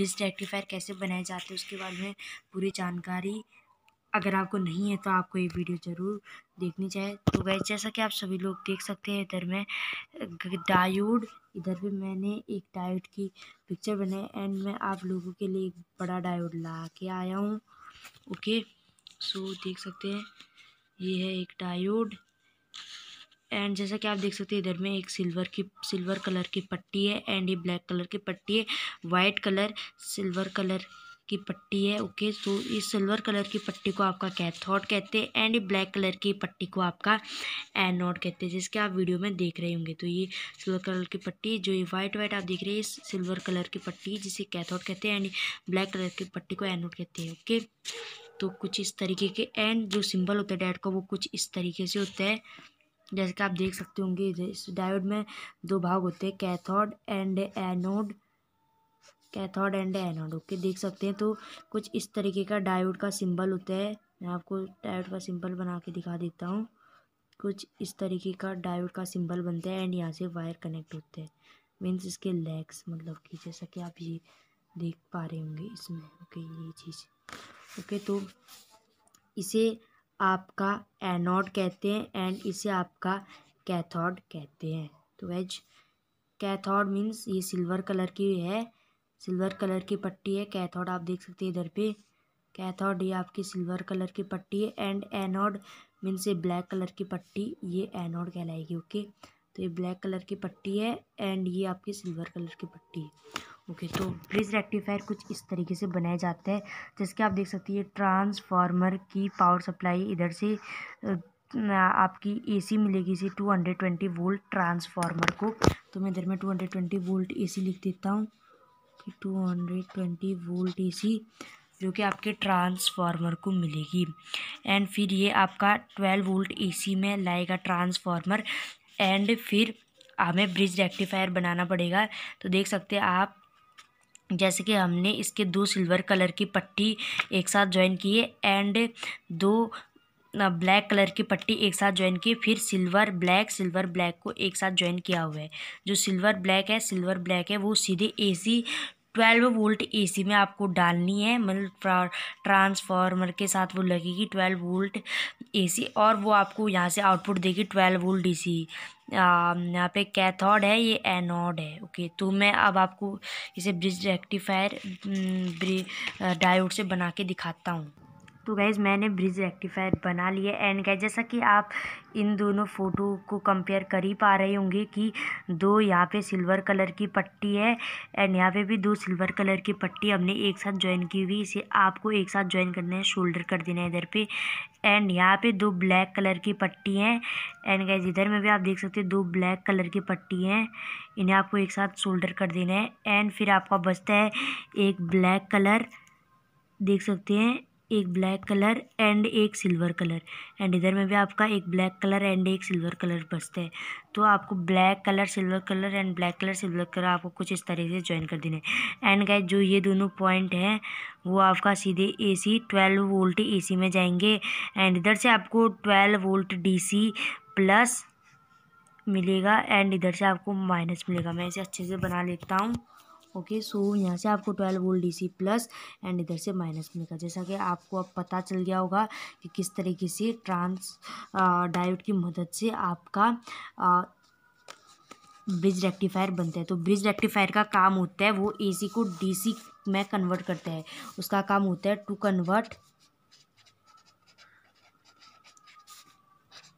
bridge rectifier कैसे बनाए जाते हैं उसके बारे में पूरी जानकारी अगर आपको नहीं है तो आपको ये वीडियो ज़रूर देखनी चाहिए तो वैसे जैसा कि आप सभी लोग देख सकते हैं इधर में डायोड इधर भी मैंने एक डायोड की पिक्चर बनाई एंड मैं आप लोगों के लिए एक बड़ा डायोड ला के आया हूँ ओके सो देख सकते हैं ये है एक डायोड एंड जैसा कि आप देख सकते हैं इधर में एक सिल्वर की सिल्वर कलर की पट्टी है एंड ये ब्लैक कलर की पट्टी है वाइट कलर सिल्वर कलर की पट्टी है ओके सो तो इस सिल्वर कलर की पट्टी को आपका कैथोड कहते हैं एंड ब्लैक कलर की पट्टी को आपका एनोड कहते हैं जिसके आप वीडियो में देख रहे होंगे तो ये सिल्वर कलर की पट्टी जो ये वाइट वाइट आप देख रहे हैं सिल्वर कलर की पट्टी जिसे कैथोड कहते हैं एंड ब्लैक कलर की पट्टी को एनोड कहते हैं ओके तो कुछ इस तरीके के एंड जो सिंबल होता है डैड का वो कुछ इस तरीके से होता है जैसे कि आप देख सकते होंगे इस डायोड में दो भाग होते हैं cathode and anode cathode and anode okay देख सकते हैं तो कुछ इस तरीके का डायोड का सिंबल होता है मैं आपको डायोड का सिंबल बना के दिखा देता हूँ कुछ इस तरीके का डायोड का सिंबल बनता है एंड यहाँ से वायर कनेक्ट होते हैं मीन्स इसके लेग्स मतलब कि जैसा कि आप ये देख पा रहे होंगे इसमें ओके ये चीज़ ओके तो इसे आपका एनोड कहते हैं एंड इसे आपका कैथोड कहते हैं तो वेज कैथोड मीन्स ये सिल्वर कलर की है सिल्वर कलर की पट्टी है कैथोड आप देख सकते हैं इधर पे कैथोड ये आपकी सिल्वर कलर की पट्टी है एंड एनोड मीन्स ये ब्लैक कलर की पट्टी ये एनोड कहलाएगी ओके तो ये ब्लैक कलर की पट्टी है एंड ये आपकी सिल्वर कलर की पट्टी है ओके तो ब्रिज रेक्टिफायर कुछ इस तरीके से बनाया जाता है जैसे आप देख सकते हैं ट्रांसफार्मर की पावर सप्लाई इधर से आपकी एसी मिलेगी इसे 220 वोल्ट ट्रांसफार्मर को तो मैं इधर में 220 वोल्ट एसी लिख देता हूँ कि 220 वोल्ट एसी जो कि आपके ट्रांसफार्मर को मिलेगी एंड फिर ये आपका 12 वोल्ट एसी में लाएगा ट्रांसफार्मर एंड फिर हमें ब्रिज रेक्टिफायर बनाना पड़ेगा तो देख सकते हैं आप जैसे कि हमने इसके दो सिल्वर कलर की पट्टी एक साथ ज्वाइन की है एंड दो ब्लैक कलर की पट्टी एक साथ ज्वाइन की फिर सिल्वर ब्लैक सिल्वर ब्लैक को एक साथ ज्वाइन किया हुआ है जो सिल्वर ब्लैक है सिल्वर ब्लैक है वो सीधे एसी ट्वेल्व वोल्ट एसी में आपको डालनी है मतलब ट्रांसफार्मर के साथ वो लगेगी ट्वेल्व वोल्ट एसी और वो आपको यहाँ से आउटपुट देगी ट्वेल्व वोल्ट डीसी यहाँ पे कैथोड है ये एनोड है ओके तो मैं अब आपको इसे ब्रिज रेक्टिफायर डायोड से बना के दिखाता हूँ तो गैज़ मैंने ब्रिज रेक्टिफायर बना लिए एंड गैज जैसा कि आप इन दोनों फ़ोटो को कंपेयर कर ही पा रहे होंगे कि दो यहाँ पे सिल्वर कलर की पट्टी है एंड यहाँ पे भी दो सिल्वर कलर की पट्टी हमने एक साथ ज्वाइन की हुई इसे आपको एक साथ ज्वाइन करना है शोल्डर कर देना है इधर पे एंड यहाँ पे दो ब्लैक कलर की पट्टी हैं एंड गैज इधर में भी आप देख सकते हो दो ब्लैक कलर की पट्टी हैं इन्हें आपको एक साथ शोल्डर कर देना है एंड फिर आपका बचता है एक ब्लैक कलर देख सकते हैं एक ब्लैक कलर एंड एक सिल्वर कलर एंड इधर में भी आपका एक ब्लैक कलर एंड एक सिल्वर कलर बचता है तो आपको black colour silver colour and black colour silver colour आपको कुछ इस तरीके से ज्वाइन कर देने एंड गए जो ये दोनों पॉइंट हैं वो आपका सीधे ए सी ट्वेल्व वोल्ट ए सी में जाएंगे एंड इधर से आपको twelve volt D C plus मिलेगा एंड इधर से आपको माइनस मिलेगा मैं इसे अच्छे से बना लेता हूँ ओके सो यहाँ से आपको twelve volt DC plus and इधर से माइनस मिलेगा जैसा कि आपको अब पता चल गया होगा कि किस तरीके से ट्रांस डायोड की मदद से आपका आ, ब्रिज रेक्टिफायर बनता है तो ब्रिज रेक्टिफायर का काम होता है वो एसी को डीसी में कन्वर्ट करता है उसका काम होता है to convert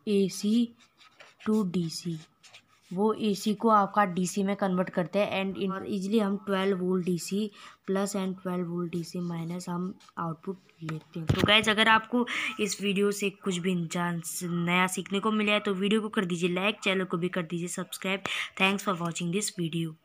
AC to DC वो एसी को आपका डीसी में कन्वर्ट करते हैं एंड और इजीली हम 12 volt DC plus and 12 volt DC minus हम आउटपुट लेते हैं तो गैज अगर आपको इस वीडियो से कुछ भी इंसान नया सीखने को मिला है तो वीडियो को कर दीजिए लाइक चैनल को भी कर दीजिए subscribe thanks for watching this video